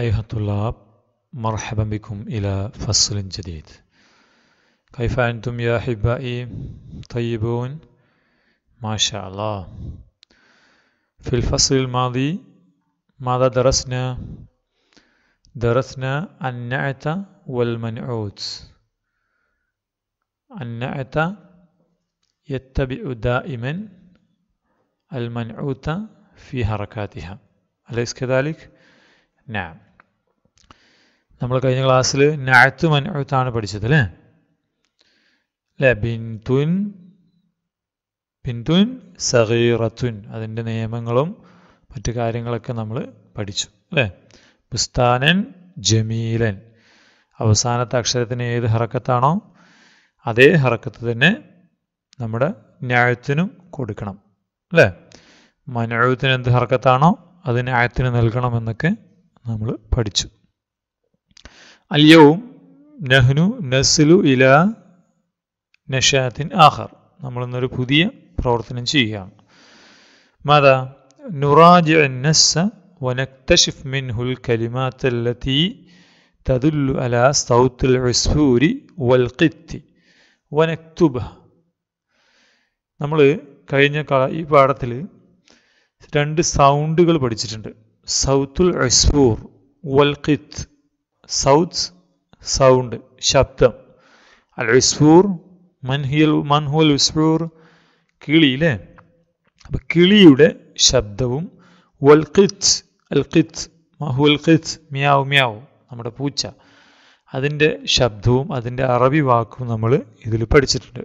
أيها الطلاب مرحبا بكم إلى فصل جديد كيف أنتم يا أحبائي طيبون ما شاء الله في الفصل الماضي ماذا درسنا درسنا النعت والمنعوت النعت يتبع دائما المنعوت في حركاتها أليس كذلك؟ نعم നമ്മൾ കഴിഞ്ഞ ക്ലാസ്സിൽ നാഴത്ത് മനുത്താണ് പഠിച്ചത് അല്ലേ അല്ലേ ബിന്തുൻ ബിന്തുൻ സഹീറത്തുൻ അതിൻ്റെ നിയമങ്ങളും മറ്റു കാര്യങ്ങളൊക്കെ നമ്മൾ പഠിച്ചു അല്ലേ പുസ്താനൻ ജമീലൻ അവസാനത്തെ അക്ഷരത്തിന് ഏത് ഹറക്കത്താണോ അതേ ഹറക്കത്ത് തന്നെ നമ്മുടെ ന്യായത്തിനും കൊടുക്കണം അല്ലേ മനുഴത്തിന് എന്ത് ഹറക്കത്താണോ അത് ന്യായത്തിന് എന്നൊക്കെ നമ്മൾ പഠിച്ചു അല്യവും നഹ്നു നസ്ലു ഇല നഷാത്തിൻ ആഹർ നമ്മളിന്നൊരു പുതിയ പ്രവർത്തനം ചെയ്യുകയാണ് മത നുറാജ നസ്സ വനക്തഷിഫ് മിൻഹുൽ കലിമാത്തല്ലത്തി തദുല്ലു അല സൗത്തുൽ റസ്ഫൂരി വൽഖിത്തി വനക്തുബ നമ്മൾ കഴിഞ്ഞ ഈ പാഠത്തിൽ രണ്ട് സൗണ്ടുകൾ പഠിച്ചിട്ടുണ്ട് സൗത്തുൽ അസ്ഫൂർ വൽഖിത്ത് സൗത്ത്സ് സൗണ്ട് ശബ്ദം അൽ ഇസ്ഫൂർ മൻഹിയൽ മൻഹുൽ ഇസ്ഫൂർ കിളി അല്ലേ അപ്പം കിളിയുടെ ശബ്ദവും അൽ അൽഖിത്ത് മഹുൽ ഖിത്ത് മിയാവ് മിയാവ് നമ്മുടെ പൂച്ച അതിൻ്റെ ശബ്ദവും അതിൻ്റെ അറബി വാക്കും നമ്മൾ ഇതിൽ പഠിച്ചിട്ടുണ്ട്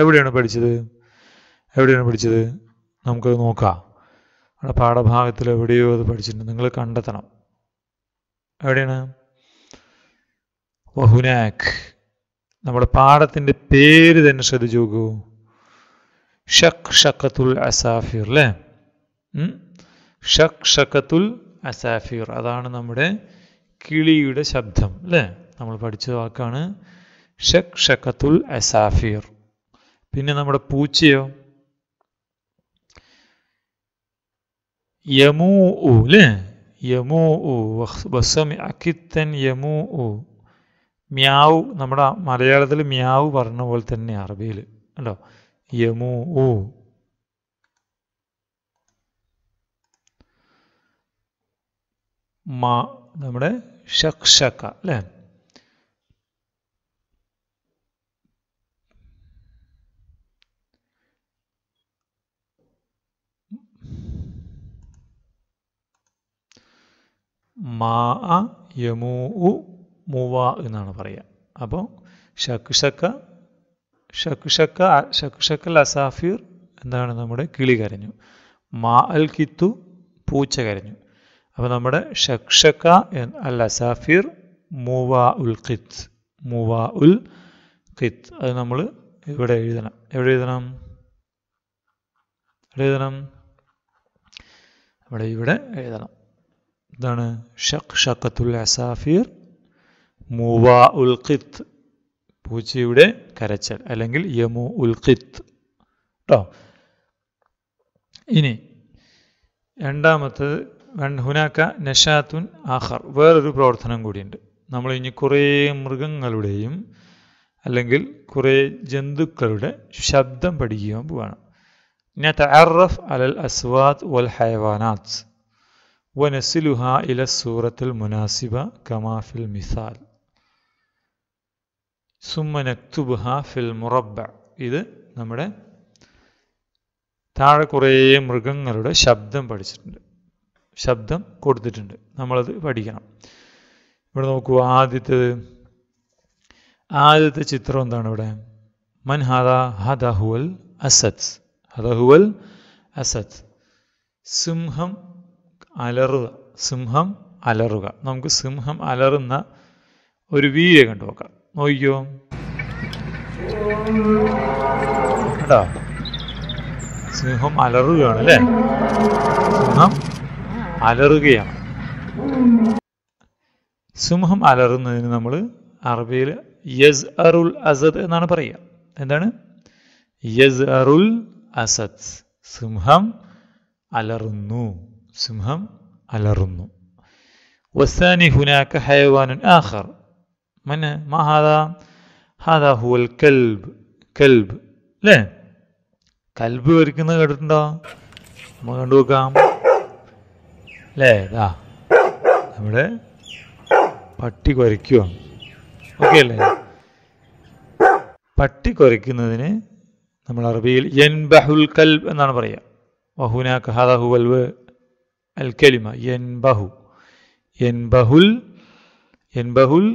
എവിടെയാണ് പഠിച്ചത് എവിടെയാണ് പഠിച്ചത് നമുക്കത് നോക്കാം നമ്മുടെ പാഠഭാഗത്തിൽ എവിടെയോ അത് പഠിച്ചിട്ടുണ്ട് നിങ്ങൾ കണ്ടെത്തണം എവിടെയാണ് വഹുനാക് നമ്മുടെ പാടത്തിൻ്റെ പേര് തന്നെ ശ്രദ്ധിച്ചു നോക്കൂ ഷക് ഷക്കത്തുൽ അസാഫിർ അല്ലേ ഷക് ഷക്കത്തുൽ അസാഫിർ അതാണ് നമ്മുടെ കിളിയുടെ ശബ്ദം അല്ലേ നമ്മൾ പഠിച്ച വാക്കാണ് ഷക് ഷക്കത്തുൽ അസാഫിർ പിന്നെ നമ്മുടെ പൂച്ചയോ ഊ അല്ലേ ഊ വസമി അക്കിത്തൻ ഊ മ്യാവു നമ്മുടെ മലയാളത്തിൽ മ്യാവു പറഞ്ഞ പോലെ തന്നെ അറബിയിൽ അല്ലോ യമു ഊ മാ നമ്മുടെ ഷക്ഷക്ക അല്ലേ മാ യമു മൂവ എന്നാണ് പറയുക അപ്പോൾ ഷക്ഷക്ക ഷക്ഷക്ക ഷക്ഷക്കൽ അസാഫിർ എന്താണ് നമ്മുടെ കിളി കരഞ്ഞു മാ അൽ കിത്തു പൂച്ച കരഞ്ഞു അപ്പോൾ നമ്മുടെ ഷക്ഷക്ക അൽ അസാഫിർ മൂവ ഉൽ കിത്ത് മൂവ ഉൽ കിത്ത് അത് നമ്മൾ ഇവിടെ എഴുതണം എവിടെ എഴുതണം എവിടെ എഴുതണം നമ്മുടെ ഇവിടെ എഴുതണം എന്താണ് ഷഖ് ഷക്കത്തുൽ അസാഫിർ മുവാ ഉൽഖിത്ത് പൂച്ചയുടെ കരച്ചൽ അല്ലെങ്കിൽ യമു ഉൽഖിത്ത് കേട്ടോ ഇനി രണ്ടാമത്തത് ഹുനാക്ക നഷാത്തുൻ ആഹർ വേറൊരു പ്രവർത്തനം കൂടിയുണ്ട് നമ്മൾ ഇനി കുറേ മൃഗങ്ങളുടെയും അല്ലെങ്കിൽ കുറേ ജന്തുക്കളുടെ ശബ്ദം പഠിക്കുകയും പോവാണ് നറഫ് അലൽ അസ്വാദ് വൽ ഹൈവാനാത്ത് വനസിലുഹ ഇല സൂറത്തുൽ മുനാസിബ കമാഫിൽ മിസാൽ സുമ്മ നക്തുബുഹ ഫിൽ മുറബ ഇത് നമ്മുടെ താഴെ കുറേ മൃഗങ്ങളുടെ ശബ്ദം പഠിച്ചിട്ടുണ്ട് ശബ്ദം കൊടുത്തിട്ടുണ്ട് നമ്മളത് പഠിക്കണം ഇവിടെ നോക്കൂ ആദ്യത്തേത് ആദ്യത്തെ ചിത്രം എന്താണ് ഇവിടെ മൻ ഹദ ഹദഹുൽ അസത് ഹദഹുൽ അസത് സിംഹം അലറുക സിംഹം അലറുക നമുക്ക് സിംഹം അലറുന്ന ഒരു വീഡിയോ കണ്ടു നോക്കാം നോക്കിയോ സിംഹം ¿eh? അലറുകയാണ് അല്ലേ സിംഹം അലറുകയാണ് സിംഹം അലറുന്നതിന് നമ്മൾ അറബിയിൽ യസ് അറുൽ അസദ് എന്നാണ് പറയുക എന്താണ് യസ് അറുൽ അസദ് സിംഹം അലറുന്നു സിംഹം അലറുന്നു വസാനി ഹുനാക്ക ഹയവാനുൻ ആഖർ من ما هذا هذا هو الكلب كلب അല്ലേ കൽബ് വരയ്ക്കുന്നത് കേട്ടിട്ടുണ്ടോ നമുക്ക് കണ്ടു നോക്കാം അല്ലേ ഇതാ നമ്മുടെ പട്ടി കുരയ്ക്കുവാണ് ഓക്കെ അല്ലേ പട്ടി കുരയ്ക്കുന്നതിന് നമ്മൾ അറബിയിൽ എൻ ബഹുൽ കൽബ് എന്നാണ് പറയുക വഹുന കഹാദ ഹുവൽവ് അൽ കലിമ എൻ ബഹു എൻ ബഹുൽ എൻ ബഹുൽ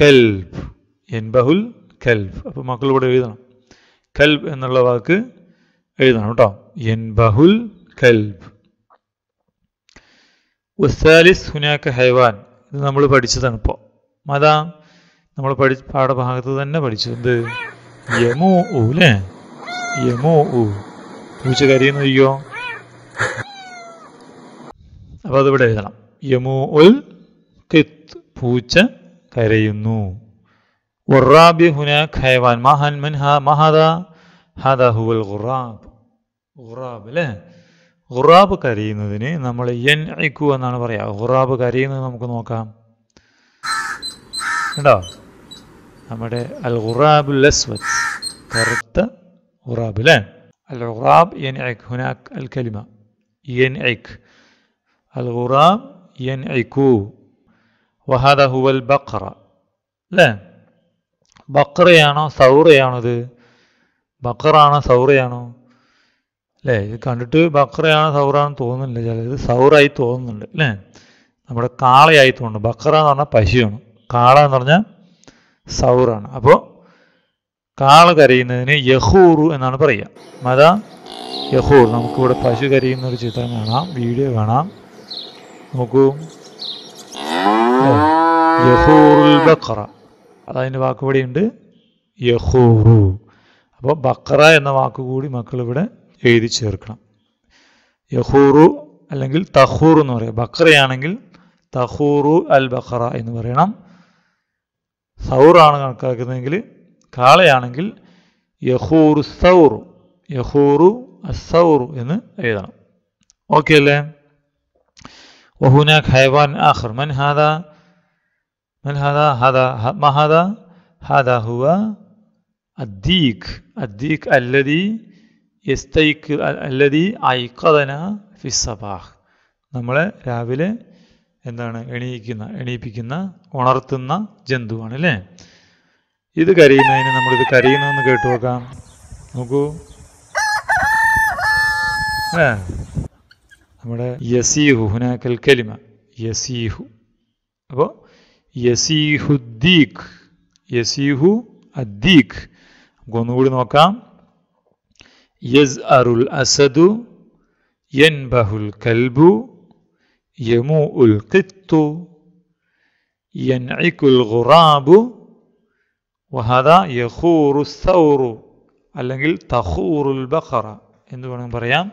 കൽബ് എൻബഹുൽ കൽബ് അപ്പോൾ മക്കൾ ഇവിടെ എഴുതണം കൽബ് എന്നുള്ള വാക്ക് എഴുതണം കേട്ടോ എൻബഹുൽ കൽബ് ഉസ്താലിസ് ഹുനാക്ക ഹൈവാൻ ഇത് നമ്മൾ പഠിച്ചതാണ് ഇപ്പോൾ മതാ നമ്മൾ പഠി പാഠഭാഗത്ത് തന്നെ പഠിച്ചു എന്ത് യമോ ഊ അല്ലേ യമോ ഊ പൂച്ച കരിയെന്ന് വയ്യോ അപ്പോൾ അതിവിടെ എഴുതണം യമോ ഉൽ കിത്ത് പൂച്ച കരയുന്നു والرابع هناك حيوان ما هل منها ما هذا هذا هو الغراب غراب لا غുറാബ് കരയുന്നതിന് നമ്മൾ എൻ അയക്കു എന്നാണ് പറയുക ഗുറാബ് കരയുന്നത് നമുക്ക് നോക്കാം കേട്ടോ നമ്മുടെ അൽ ഗുറാബുൽ അസ്വദ് കറുത്ത ഗുറാബ് അല്ലേ അൽ ഗുറാബ് എൻ അയക്ക് ഹുനാക്ക് അൽ കലിമ എൻ അയക്ക് അൽ ഗുറാബ് എൻ അയക്കു വഹാദ ഹുവൽ ബക്ര അല്ലേ ബക്രയാണോ സൗറയാണോ ഇത് ബക്രാണോ സൗറയാണോ അല്ലേ ഇത് കണ്ടിട്ട് ബക്രയാണോ സൗറാണെന്ന് തോന്നുന്നില്ല ചില ഇത് സൗറായി തോന്നുന്നുണ്ട് അല്ലേ നമ്മുടെ കാളയായി തോന്നുന്നു ബക്ര എന്ന് പറഞ്ഞാൽ പശുവാണ് കാള എന്ന് പറഞ്ഞാൽ സൗറാണ് അപ്പോൾ കാള കരയുന്നതിന് യഹൂറു എന്നാണ് പറയുക മതാ യഹൂർ നമുക്കിവിടെ പശു കരയുന്ന ഒരു ചിത്രം കാണാം വീഡിയോ കാണാം നോക്കൂ യഹൂറുൽ ബക്ര അതതിൻ്റെ ഉണ്ട് യഹൂറു അപ്പോൾ ബക്ര എന്ന വാക്കുകൂടി മക്കളിവിടെ എഴുതി ചേർക്കണം യഹൂറു അല്ലെങ്കിൽ തഹൂർ എന്ന് പറയാം ബക്രയാണെങ്കിൽ തഹൂറു അൽ ബക്ര എന്ന് പറയണം സൗറാണ് കണക്കാക്കുന്നതെങ്കിൽ കാളയാണെങ്കിൽ യഹൂറു സൗറു യഹൂറു അസൗറു എന്ന് എഴുതണം ഓക്കെ അല്ലേ വഹുന ഖൈവാൻ ആഹർമൻ മൻ ഹാദ من ഹദ هذا ما هذا هذا هو الديك الديك الذي يستيقظ الذي أيقظنا في നമ്മളെ രാവിലെ എന്താണ് എണീക്കുന്ന എണീപ്പിക്കുന്ന ഉണർത്തുന്ന ജന്തുവാണ് അല്ലേ ഇത് കരയുന്നതിന് നമ്മളിത് കരയുന്നതെന്ന് കേട്ടു നോക്കാം നോക്കൂ നമ്മുടെ യസീഹു ഹുനാക്കൽ കലിമ യസീഹു അപ്പോൾ യസീഹുദ്ദീഖ് യസീഹു അദ്ദീഖ് നമുക്ക് ഒന്നുകൂടി നോക്കാം യസ് അറുൽ അസദു യൻ ബഹുൽ കൽബു യമു ഉൽ കിത്തു യൻ ഐക്കുൽ ഖുറാബു വഹദ യഹൂറു സൗറു അല്ലെങ്കിൽ തഹൂറുൽ ബഖറ എന്ന് വേണമെങ്കിൽ പറയാം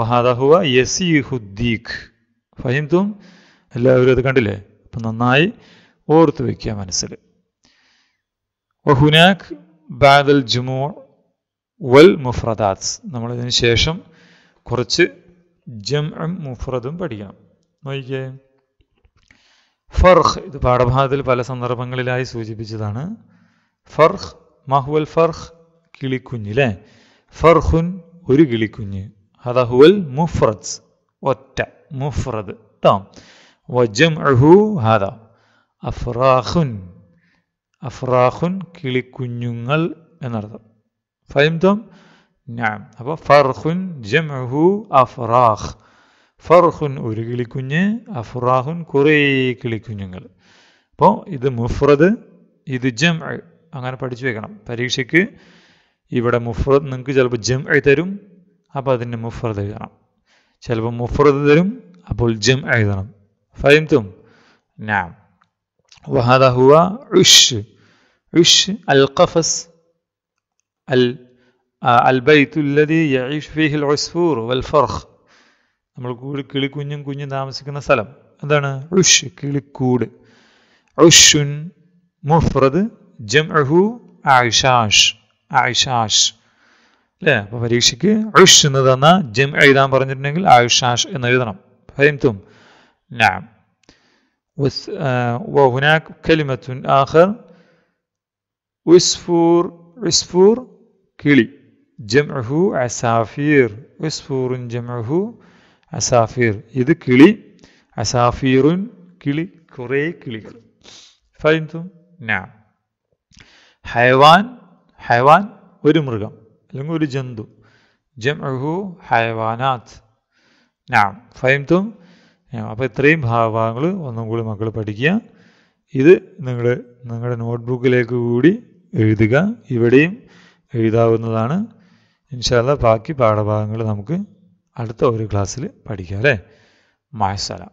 വഹദ ഹുവ യസീഹുദ്ദീഖ് ഫഹിം എല്ലാവരും അത് കണ്ടില്ലേ അപ്പം നന്നായി ഓർത്ത് വയ്ക്കുക മനസ്സിൽ വഹുനാക് ബാദൽ ജുമോ വൽ മുഫ്രദാത്സ് നമ്മളിതിന് ശേഷം കുറച്ച് ജം മുഫ്രദും പഠിക്കണം നോക്കിയേ ഫർഹ് ഇത് പാഠഭാഗത്തിൽ പല സന്ദർഭങ്ങളിലായി സൂചിപ്പിച്ചതാണ് ഫർഹ് മഹുവൽ ഫർഹ് കിളിക്കുഞ്ഞില്ലേ ഫർഹുൻ ഒരു കിളിക്കുഞ്ഞ് ഹദഹുവൽ മുഫ്രദ് ഒറ്റ മുഫ്രദ് കേട്ടോ വജംഅഹു ഹാദ അഫ്രാഖുൻ അഫ്രാഖുൻ കിളിക്കുഞ്ഞുങ്ങൾ എന്നർത്ഥം ഫൈംതം ഞാം അപ്പോൾ ഫർഖുൻ ജംഅഹു അഫ്രാഖ് ഫർഹുൻ ഒരു കിളിക്കുഞ്ഞ് അഫ്രാഹുൻ കുറേ കിളിക്കുഞ്ഞുങ്ങൾ അപ്പോൾ ഇത് മുഫ്രദ് ഇത് ജം അങ്ങനെ പഠിച്ചു വെക്കണം പരീക്ഷയ്ക്ക് ഇവിടെ മുഫ്രദ് നിങ്ങൾക്ക് ചിലപ്പോൾ ജം തരും അപ്പോൾ അതിൻ്റെ മുഫ്രദ് എഴുതണം ചിലപ്പോൾ മുഫ്രദ് തരും അപ്പോൾ ജം എഴുതണം فهمتم نعم وهذا هو عش عش القفص البيت الذي يعيش فيه العصفور والفرخ നമ്മൾ കിളിക്കുഞ്ഞും കുഞ്ഞും താമസിക്കുന്ന സ്ഥലം എന്താണ് റുഷ് കിളിക്കൂട് റുഷുൻ മുഫ്രദ് ജംഅഹു ആയിഷാഷ് ആയിഷാഷ് അല്ലേ അപ്പോൾ പരീക്ഷയ്ക്ക് റുഷ് എന്ന് തന്ന ജം എഴുതാൻ പറഞ്ഞിട്ടുണ്ടെങ്കിൽ ആയിഷാഷ് എന്ന് എഴുതണം ഫൈംതും نعم آه، وهناك كلمة آخر عصفور عصفور كلي جمعه عصافير عصفور جمعه عصافير إذا كلي عصافير كلي كري كلي فهمتم؟ نعم حيوان حيوان ഒരു മൃഗം അല്ലെങ്കിൽ جمعه حيوانات نعم فهمتم അപ്പോൾ ഇത്രയും ഭാഗങ്ങൾ ഒന്നും കൂടി മക്കൾ പഠിക്കുക ഇത് നിങ്ങൾ നിങ്ങളുടെ നോട്ട്ബുക്കിലേക്ക് കൂടി എഴുതുക ഇവിടെയും എഴുതാവുന്നതാണ് ഇൻഷാല്ല ബാക്കി പാഠഭാഗങ്ങൾ നമുക്ക് അടുത്ത ഒരു ക്ലാസ്സിൽ പഠിക്കാം അല്ലേ മായസ്സല